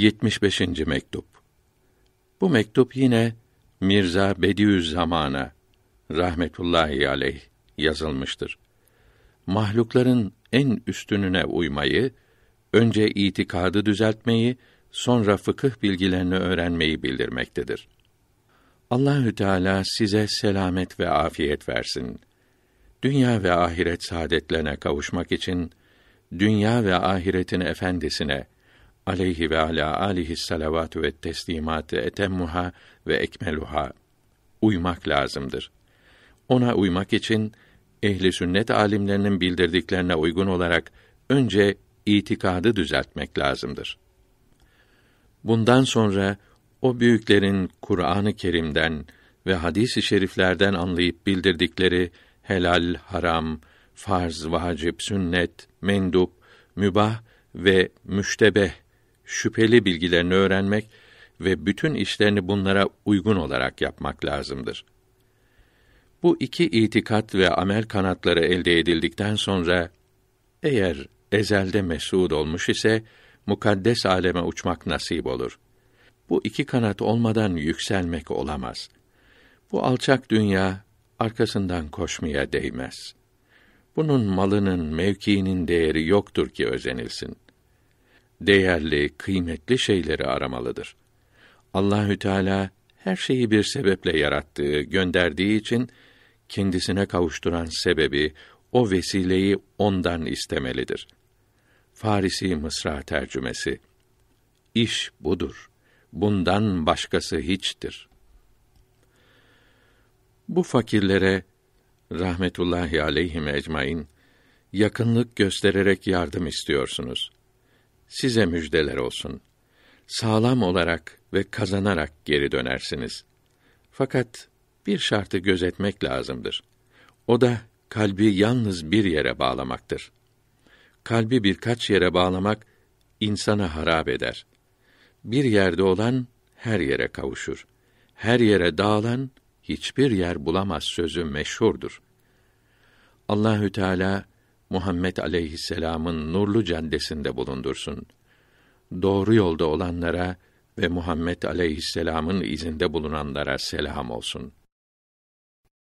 75. mektup. Bu mektup yine Mirza Bediüzzaman'a rahmetullahi aleyh yazılmıştır. Mahlukların en üstününe uymayı, önce itikadı düzeltmeyi, sonra fıkıh bilgilerini öğrenmeyi bildirmektedir. Allahü Teala size selamet ve afiyet versin. Dünya ve ahiret saadetlerine kavuşmak için dünya ve ahiretin efendisine aleyhi ve ala alihi salavatü ve teslimatı etemmuha ve ekmeluha uymak lazımdır. Ona uymak için ehli sünnet alimlerinin bildirdiklerine uygun olarak önce itikadı düzeltmek lazımdır. Bundan sonra o büyüklerin Kur'an-ı Kerim'den ve hadis-i şeriflerden anlayıp bildirdikleri helal, haram, farz, vacip, sünnet, mendup, mübah ve müştebeh şüpheli bilgilerini öğrenmek ve bütün işlerini bunlara uygun olarak yapmak lazımdır. Bu iki itikat ve amel kanatları elde edildikten sonra eğer ezelde mesud olmuş ise mukaddes aleme uçmak nasip olur. Bu iki kanat olmadan yükselmek olamaz. Bu alçak dünya arkasından koşmaya değmez. Bunun malının, mevkiinin değeri yoktur ki özenilsin.'' değerli, kıymetli şeyleri aramalıdır. Allahü Teala her şeyi bir sebeple yarattığı, gönderdiği için kendisine kavuşturan sebebi, o vesileyi ondan istemelidir. Farisi Mısra tercümesi. İş budur. Bundan başkası hiçtir. Bu fakirlere rahmetullahi aleyhim ecmain yakınlık göstererek yardım istiyorsunuz size müjdeler olsun. Sağlam olarak ve kazanarak geri dönersiniz. Fakat bir şartı gözetmek lazımdır. O da kalbi yalnız bir yere bağlamaktır. Kalbi birkaç yere bağlamak insanı harap eder. Bir yerde olan her yere kavuşur. Her yere dağılan hiçbir yer bulamaz sözü meşhurdur. Allahü Teala Muhammed aleyhisselam'ın nurlu cendesinde bulundursun. Doğru yolda olanlara ve Muhammed aleyhisselam'ın izinde bulunanlara selam olsun.''